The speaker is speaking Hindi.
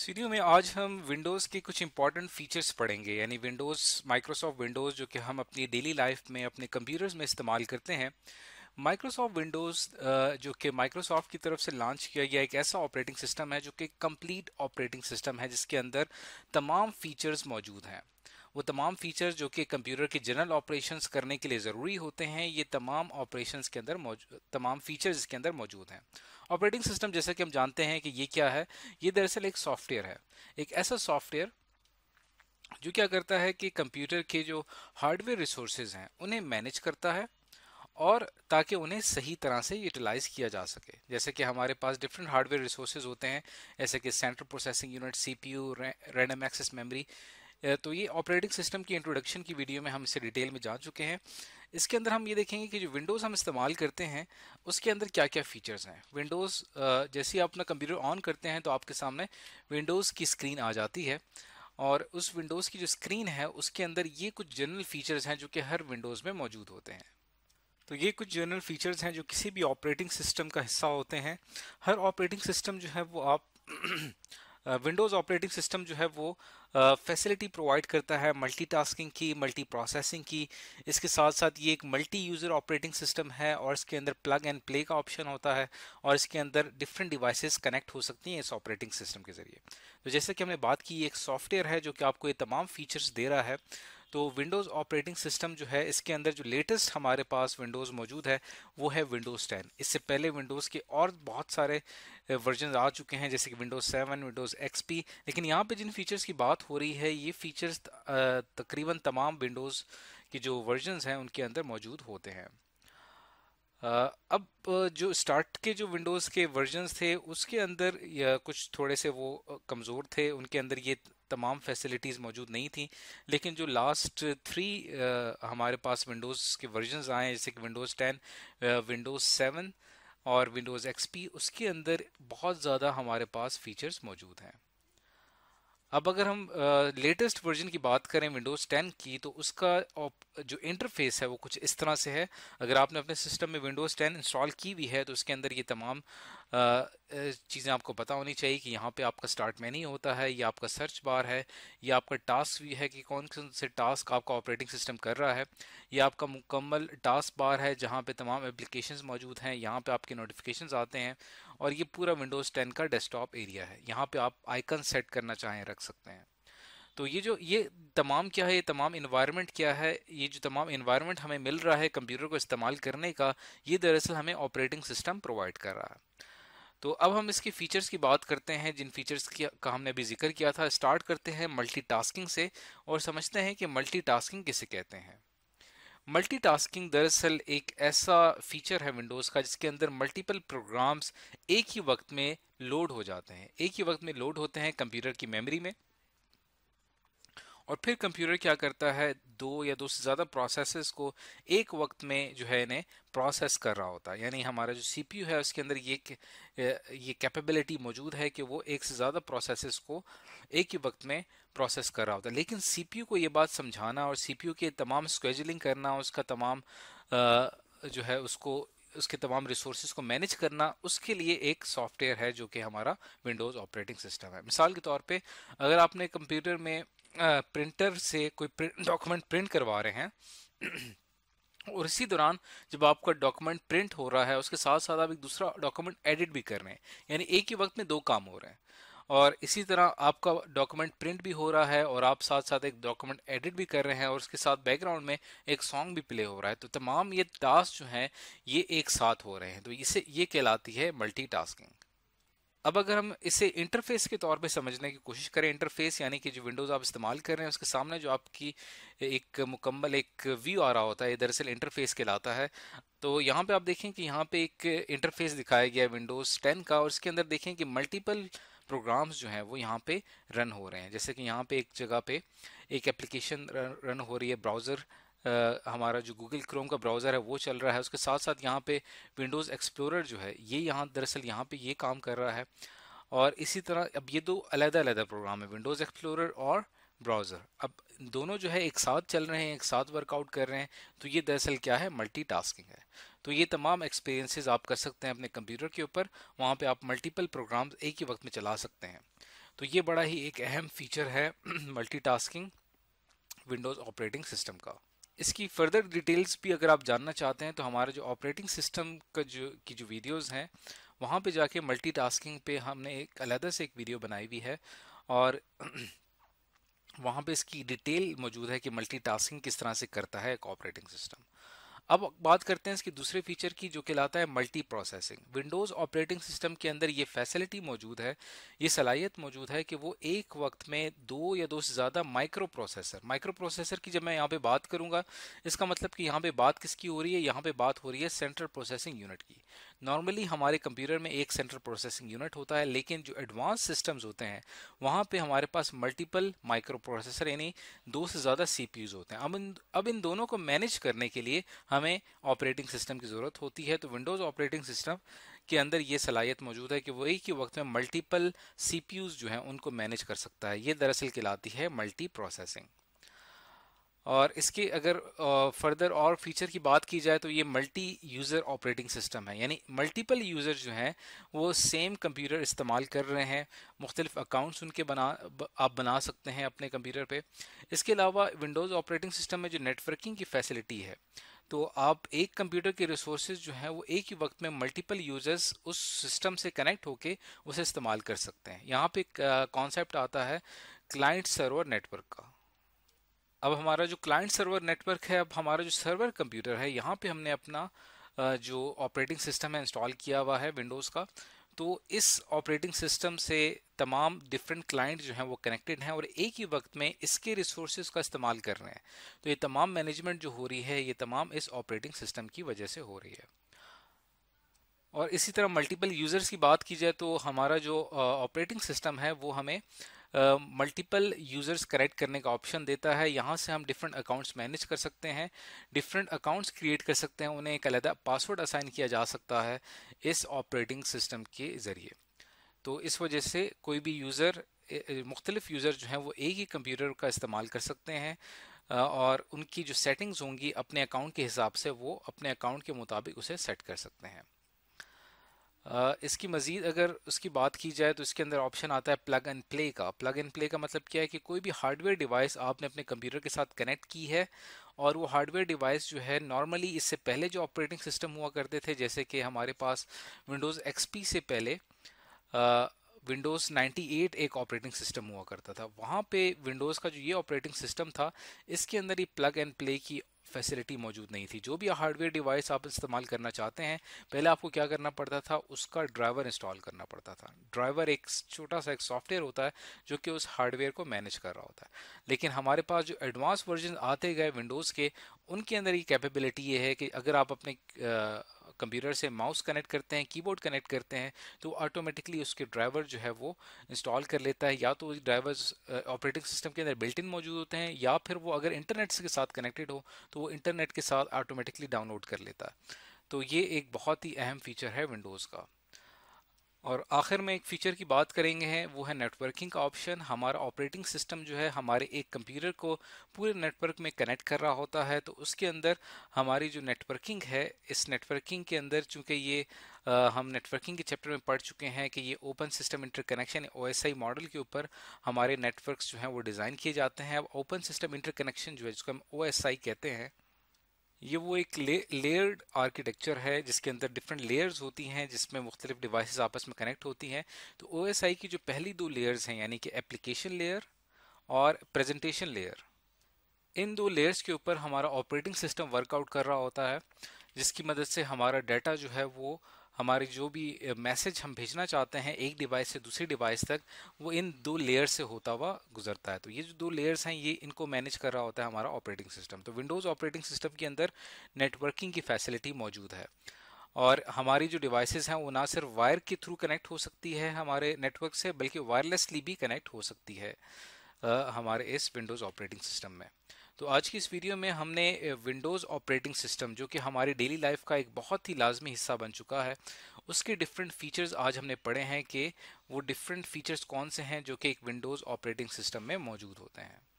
इस वीडियो में आज हम विंडोज़ के कुछ इंपॉर्टेंट फीचर्स पढ़ेंगे यानी विंडोज़ माइक्रोसॉफ्ट विंडोज़ जो कि हम अपनी डेली लाइफ में अपने कंप्यूटर्स में इस्तेमाल करते हैं माइक्रोसॉफ्ट विंडोज़ जो कि माइक्रोसॉफ्ट की तरफ से लॉन्च किया गया एक ऐसा ऑपरेटिंग सिस्टम है जो कि कंप्लीट ऑपरेटिंग सिस्टम है जिसके अंदर तमाम फीचर्स मौजूद हैं वो तमाम फीचर्स जो कि कंप्यूटर के जनरल ऑपरेशंस करने के लिए ज़रूरी होते हैं ये तमाम ऑपरेशंस के अंदर तमाम फीचर्स इसके अंदर मौजूद हैं ऑपरेटिंग सिस्टम जैसा कि हम जानते हैं कि ये क्या है ये दरअसल एक सॉफ्टवेयर है एक ऐसा सॉफ्टवेयर जो क्या करता है कि कंप्यूटर के जो हार्डवेयर रिसोर्स हैं उन्हें मैनेज करता है और ताकि उन्हें सही तरह से यूटिलाइज़ किया जा सके जैसे कि हमारे पास डिफरेंट हार्डवेयर रिसोर्सेज होते हैं जैसे कि central processing unit CPU random access memory तो ये ऑपरेटिंग सिस्टम की इंट्रोडक्शन की वीडियो में हम इसे डिटेल में जा चुके हैं इसके अंदर हम ये देखेंगे कि जो विंडोज़ हम इस्तेमाल करते हैं उसके अंदर क्या क्या फ़ीचर्स हैं विंडोज़ जैसे ही आप अपना कंप्यूटर ऑन करते हैं तो आपके सामने विंडोज़ की स्क्रीन आ जाती है और उस विंडोज़ की जो स्क्रीन है उसके अंदर ये कुछ जनरल फ़ीचर्स हैं जो कि हर विंडोज़ में मौजूद होते हैं तो ये कुछ जनरल फ़ीचर्स हैं जो किसी भी ऑपरेटिंग सिस्टम का हिस्सा होते हैं हर ऑपरेटिंग सिस्टम जो है वो आप विंडोज़ ऑपरेटिंग सिस्टम जो है वो फैसिलिटी प्रोवाइड करता है मल्टीटास्किंग की मल्टी प्रोसेसिंग की इसके साथ साथ ये एक मल्टी यूज़र ऑपरेटिंग सिस्टम है और इसके अंदर प्लग एंड प्ले का ऑप्शन होता है और इसके अंदर डिफरेंट डिवाइसेस कनेक्ट हो सकती हैं इस ऑपरेटिंग सिस्टम के ज़रिए तो जैसे कि हमने बात की एक सॉफ्टवेयर है जो कि आपको ये तमाम फीचर्स दे रहा है तो विंडोज़ ऑपरेटिंग सिस्टम जो है इसके अंदर जो लेटेस्ट हमारे पास विंडोज़ मौजूद है वो है विंडोज़ टेन इससे पहले विंडोज़ के और बहुत सारे वर्जन आ चुके हैं जैसे कि विंडोज़ सेवन विंडोज़ एक्स लेकिन यहाँ पर जिन फीचर्स की बात हो रही है ये फीचर्स तकरीबन तमाम विंडोज़ के जो वर्जनस हैं उनके अंदर मौजूद होते हैं अब जो स्टार्ट के जो विंडोज़ के वर्जन्स थे उसके अंदर या कुछ थोड़े से वो कमज़ोर थे उनके अंदर ये तमाम फैसिलिटीज़ मौजूद नहीं थी लेकिन जो लास्ट थ्री हमारे पास विंडोज़ के वर्जन्स आए जैसे कि विंडोज़ टेन विंडोज़ सेवन और विंडोज़ एक्सपी उसके अंदर बहुत ज़्यादा हमारे पास फीचर्स मौजूद हैं अब अगर हम लेटेस्ट uh, वर्जन की बात करें विंडोज़ 10 की तो उसका जो इंटरफेस है वो कुछ इस तरह से है अगर आपने अपने सिस्टम में विंडोज़ 10 इंस्टॉल की हुई है तो उसके अंदर ये तमाम uh, चीज़ें आपको पता होनी चाहिए कि यहाँ पे आपका स्टार्ट मेन्यू होता है या आपका सर्च बार है या आपका टास्क भी है कि कौन कौन से टास्क आपका ऑपरेटिंग सिस्टम कर रहा है या आपका मुकम्मल टास्क बार है जहाँ पर तमाम एप्लीकेशन मौजूद हैं यहाँ पर आपके नोटिफिकेशन आते हैं और ये पूरा विंडोज़ 10 का डेस्कटॉप एरिया है यहाँ पे आप आइकन सेट करना चाहें रख सकते हैं तो ये जो ये तमाम क्या है ये तमाम इन्वायरमेंट क्या है ये जो तमाम इन्वायरमेंट हमें मिल रहा है कंप्यूटर को इस्तेमाल करने का ये दरअसल हमें ऑपरेटिंग सिस्टम प्रोवाइड कर रहा है तो अब हम इसके फीचर्स की बात करते हैं जिन फीचर्स की का हमने अभी जिक्र किया था स्टार्ट करते हैं मल्टीटास्किंग से और समझते हैं कि मल्टीटास्किंग किसे कहते हैं मल्टीटास्किंग दरअसल एक ऐसा फीचर है विंडोज़ का जिसके अंदर मल्टीपल प्रोग्राम्स एक ही वक्त में लोड हो जाते हैं एक ही वक्त में लोड होते हैं कंप्यूटर की मेमोरी में और फिर कंप्यूटर क्या करता है दो या दो से ज़्यादा प्रोसेसेस को एक वक्त में जो है इन्हें प्रोसेस कर रहा होता है यानी हमारा जो सी है उसके अंदर ये ये कैपेबिलिटी मौजूद है कि वो एक से ज़्यादा प्रोसेसेस को एक ही वक्त में प्रोसेस कर रहा होता है लेकिन सी को ये बात समझाना और सी के तमाम स्क्वेजलिंग करना उसका तमाम जो है उसको उसके तमाम रिसोर्स को मैनेज करना उसके लिए एक सॉफ्टवेयर है जो कि हमारा विंडोज़ ऑपरेटिंग सिस्टम है मिसाल के तौर पे अगर आपने कंप्यूटर में प्रिंटर से कोई डॉक्यूमेंट प्रिंट करवा रहे हैं और इसी दौरान जब आपका डॉक्यूमेंट प्रिंट हो रहा है उसके साथ साथ आप एक दूसरा डॉक्यूमेंट एडिट भी कर रहे हैं यानी एक ही वक्त में दो काम हो रहे हैं और इसी तरह आपका डॉक्यूमेंट प्रिंट भी हो रहा है और आप साथ साथ एक डॉक्यूमेंट एडिट भी कर रहे हैं और उसके साथ बैकग्राउंड में एक सॉन्ग भी प्ले हो रहा है तो तमाम ये टास्क जो हैं ये एक साथ हो रहे हैं तो इसे ये कहलाती है मल्टी टास्किंग अब अगर हम इसे इंटरफेस के तौर पे समझने की कोशिश करें इंटरफेस यानी कि जो विंडोज़ आप इस्तेमाल कर रहे हैं उसके सामने जो आपकी एक मुकम्मल एक व्यू आ रहा होता है दरअसल इंटरफेस कहलाता है तो यहाँ पे आप देखें कि यहाँ पे एक इंटरफेस दिखाया गया है विंडोज़ 10 का और इसके अंदर देखें कि मल्टीपल प्रोग्राम्स जो हैं वो यहाँ पे रन हो रहे हैं जैसे कि यहाँ पे एक जगह पे एक एप्लीकेशन रन हो रही है ब्राउज़र हमारा जो गूगल क्रोम का ब्राउज़र है वो चल रहा है उसके साथ साथ यहाँ पे विंडोज़ एक्सप्लोरर जो है ये यहाँ दरअसल यहाँ पे ये काम कर रहा है और इसी तरह अब ये दो अलग-अलग प्रोग्राम है विंडोज़ एक्सप्लोरर और ब्राउज़र अब दोनों जो है एक साथ चल रहे हैं एक साथ वर्कआउट कर रहे हैं तो ये दरअसल क्या है मल्टी है तो ये तमाम एक्सपीरियंसिस आप कर सकते हैं अपने कंप्यूटर के ऊपर वहाँ पर आप मल्टीपल प्रोग्राम एक ही वक्त में चला सकते हैं तो ये बड़ा ही एक अहम फीचर है मल्टी विंडोज़ ऑपरेटिंग सिस्टम का इसकी फर्दर डिटेल्स भी अगर आप जानना चाहते हैं तो हमारे जो ऑपरेटिंग सिस्टम का जो की जो वीडियोस हैं वहाँ पे जाके मल्टीटास्किंग पे हमने एक अलहदा से एक वीडियो बनाई हुई है और वहाँ पे इसकी डिटेल मौजूद है कि मल्टीटास्किंग किस तरह से करता है एक ऑपरेटिंग सिस्टम अब बात करते हैं इसके दूसरे फीचर की जो कहलाता है multi processing Windows operating system के अंदर ये फैसिलिटी मौजूद है ये सलाहियत मौजूद है कि वो एक वक्त में दो या दो से ज़्यादा माइक्रो प्रोसेसर माइक्रो प्रोसेसर की जब मैं यहाँ पे बात करूँगा इसका मतलब कि यहाँ पे बात किसकी हो रही है यहाँ पे बात हो रही है सेंट्रल प्रोसेसिंग यूनिट की नॉर्मली हमारे कंप्यूटर में एक सेंट्रल प्रोसेसिंग यूनिट होता है लेकिन जो एडवांस सिस्टम्स होते हैं वहाँ पे हमारे पास मल्टीपल माइक्रो प्रोसेसर यानी दो से ज़्यादा सी होते हैं अब इन अब इन दोनों को मैनेज करने के लिए हमें ऑपरेटिंग सिस्टम की ज़रूरत होती है तो विंडोज़ ऑपरेटिंग सिस्टम के अंदर ये सलाहियत मौजूद है कि वो एक ही वक्त में मल्टीपल सी जो हैं उनको मैनेज कर सकता है ये दरअसल कहलाती है मल्टी प्रोसेसिंग और इसके अगर फर्दर और फीचर की बात की जाए तो ये मल्टी यूज़र ऑपरेटिंग सिस्टम है यानी मल्टीपल यूज़र जो हैं वो सेम कंप्यूटर इस्तेमाल कर रहे हैं मुख्तलिफ अकाउंट्स उनके बना आप बना सकते हैं अपने कंप्यूटर पे इसके अलावा विंडोज़ ऑपरेटिंग सिस्टम में जो नेटवर्किंग की फैसिलिटी है तो आप एक कंप्यूटर के रिसोर्स जो हैं वो एक ही वक्त में मल्टीपल यूजर्स उस सिस्टम से कनेक्ट होकर उसे इस्तेमाल कर सकते हैं यहाँ एक कॉन्सेप्ट आता है क्लाइंट सर्वर नेटवर्क का अब हमारा जो क्लाइंट सर्वर नेटवर्क है अब हमारा जो सर्वर कंप्यूटर है यहाँ पे हमने अपना जो ऑपरेटिंग सिस्टम है इंस्टॉल किया हुआ है विंडोज़ का तो इस ऑपरेटिंग सिस्टम से तमाम डिफरेंट क्लाइंट जो हैं वो कनेक्टेड हैं और एक ही वक्त में इसके रिसोर्सेज का इस्तेमाल कर रहे हैं तो ये तमाम मैनेजमेंट जो हो रही है ये तमाम इस ऑपरेटिंग सिस्टम की वजह से हो रही है और इसी तरह मल्टीपल यूज़र्स की बात की जाए तो हमारा जो ऑपरेटिंग सिस्टम है वो हमें मल्टीपल यूज़र्स कनेक्ट करने का ऑप्शन देता है यहाँ से हम डिफरेंट अकाउंट्स मैनेज कर सकते हैं डिफरेंट अकाउंट्स क्रिएट कर सकते हैं उन्हें एक अलहदा पासवर्ड असाइन किया जा सकता है इस ऑपरेटिंग सिस्टम के ज़रिए तो इस वजह से कोई भी यूज़र मुख्तलिफ यूज़र जो हैं वो एक ही कंप्यूटर का इस्तेमाल कर सकते हैं और उनकी जो सेटिंग्स होंगी अपने अकाउंट के हिसाब से वो अपने अकाउंट के मुताबिक उसे सेट कर सकते हैं इसकी मज़ीद अगर उसकी बात की जाए तो इसके अंदर ऑप्शन आता है प्लग एंड प्ले का प्लग एंड प्ले का मतलब क्या है कि कोई भी हार्डवेयर डिवाइस आपने अपने कंप्यूटर के साथ कनेक्ट की है और वो हार्डवेयर डिवाइस जो है नॉर्मली इससे पहले जो ऑपरेटिंग सिस्टम हुआ करते थे जैसे कि हमारे पास विंडोज़ एक्सपी से पहले विंडोज़ नाइन्टी एक ऑपरेटिंग सिस्टम हुआ करता था वहाँ पर विंडोज़ का जो ये ऑपरेटिंग सिस्टम था इसके अंदर ही प्लग एंड प्ले की फैसिलिटी मौजूद नहीं थी जो भी हार्डवेयर डिवाइस आप इस्तेमाल करना चाहते हैं पहले आपको क्या करना पड़ता था उसका ड्राइवर इंस्टॉल करना पड़ता था ड्राइवर एक छोटा सा एक सॉफ्टवेयर होता है जो कि उस हार्डवेयर को मैनेज कर रहा होता है लेकिन हमारे पास जो एडवांस वर्जन आते गए विंडोज़ के उनके अंदर ये कैपेबिलिटी ये है कि अगर आप अपने कंप्यूटर से माउस कनेक्ट करते हैं कीबोर्ड कनेक्ट करते हैं तो ऑटोमेटिकली उसके ड्राइवर जो है वो इंस्टॉल कर लेता है या तो ड्राइवर्स ऑपरेटिंग सिस्टम के अंदर बिल्ट इन मौजूद होते हैं या फिर वो अगर इंटरनेट के साथ कनेक्टेड हो तो वो इंटरनेट के साथ ऑटोमेटिकली डाउनलोड कर लेता है तो ये एक बहुत ही अहम फीचर है विंडोज़ का और आखिर में एक फीचर की बात करेंगे हैं वो है नेटवर्किंग का ऑप्शन हमारा ऑपरेटिंग सिस्टम जो है हमारे एक कंप्यूटर को पूरे नेटवर्क में कनेक्ट कर रहा होता है तो उसके अंदर हमारी जो नेटवर्किंग है इस नेटवर्किंग के अंदर चूंकि ये आ, हम नेटवर्किंग के चैप्टर में पढ़ चुके हैं कि ये open system interconnection O model के ऊपर हमारे नेटवर्क जो हैं वो डिज़ाइन किए जाते हैं अब ओपन सिस्टम इंटरकनेक्शन जो है जिसको हम ओ कहते हैं ये वो एक लेयर्ड आर्किटेक्चर है जिसके अंदर डिफरेंट लेयर्स होती हैं जिसमें मुख्तलिफ डिवाइस आपस में कनेक्ट होती हैं तो ओ की जो पहली दो लेयर्स हैं यानी कि एप्लीकेशन लेयर और प्रेजेंटेशन लेयर इन दो लेयर्स के ऊपर हमारा ऑपरेटिंग सिस्टम वर्कआउट कर रहा होता है जिसकी मदद से हमारा डाटा जो है वो हमारे जो भी मैसेज हम भेजना चाहते हैं एक डिवाइस से दूसरी डिवाइस तक वो इन दो लेयर से होता हुआ गुजरता है तो ये जो दो लेयर्स हैं ये इनको मैनेज कर रहा होता है हमारा ऑपरेटिंग सिस्टम तो विंडोज़ ऑपरेटिंग सिस्टम के अंदर नेटवर्किंग की फैसिलिटी मौजूद है और हमारी जो डिवाइसेस हैं वो ना सिर्फ वायर के थ्रू कनेक्ट हो सकती है हमारे नेटवर्क से बल्कि वायरलेसली भी कनेक्ट हो सकती है आ, हमारे इस विंडोज़ ऑपरेटिंग सिस्टम में तो आज की इस वीडियो में हमने विंडोज़ ऑपरेटिंग सिस्टम जो कि हमारी डेली लाइफ का एक बहुत ही लाजमी हिस्सा बन चुका है उसके डिफरेंट फीचर्स आज हमने पढ़े हैं कि वो डिफरेंट फीचर्स कौन से हैं जो कि एक विंडोज़ ऑपरेटिंग सिस्टम में मौजूद होते हैं